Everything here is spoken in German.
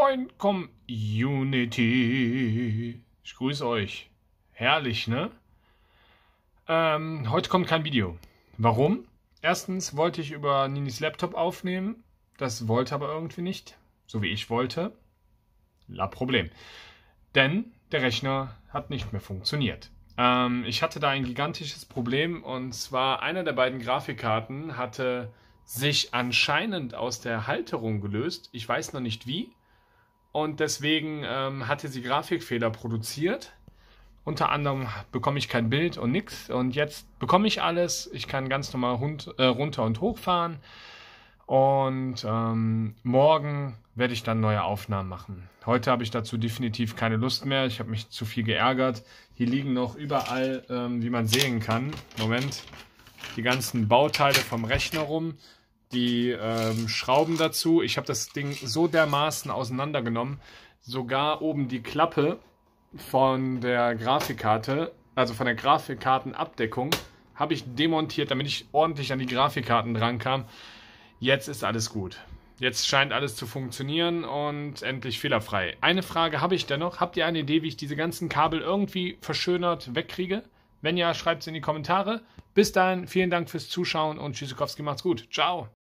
Moin Community. Ich grüße euch. Herrlich, ne? Ähm, heute kommt kein Video. Warum? Erstens wollte ich über Ninis Laptop aufnehmen. Das wollte aber irgendwie nicht. So wie ich wollte. La Problem. Denn der Rechner hat nicht mehr funktioniert. Ähm, ich hatte da ein gigantisches Problem und zwar einer der beiden Grafikkarten hatte sich anscheinend aus der Halterung gelöst. Ich weiß noch nicht wie und deswegen ähm, hatte sie Grafikfehler produziert. Unter anderem bekomme ich kein Bild und nix. Und jetzt bekomme ich alles. Ich kann ganz normal hund, äh, runter und hochfahren. Und ähm, morgen werde ich dann neue Aufnahmen machen. Heute habe ich dazu definitiv keine Lust mehr. Ich habe mich zu viel geärgert. Hier liegen noch überall, ähm, wie man sehen kann, Moment, die ganzen Bauteile vom Rechner rum die ähm, Schrauben dazu. Ich habe das Ding so dermaßen auseinandergenommen. Sogar oben die Klappe von der Grafikkarte, also von der Grafikkartenabdeckung, habe ich demontiert, damit ich ordentlich an die Grafikkarten drankam. Jetzt ist alles gut. Jetzt scheint alles zu funktionieren und endlich fehlerfrei. Eine Frage habe ich dennoch. Habt ihr eine Idee, wie ich diese ganzen Kabel irgendwie verschönert wegkriege? Wenn ja, schreibt es in die Kommentare. Bis dahin, vielen Dank fürs Zuschauen und Tschüssikowski macht's gut. Ciao.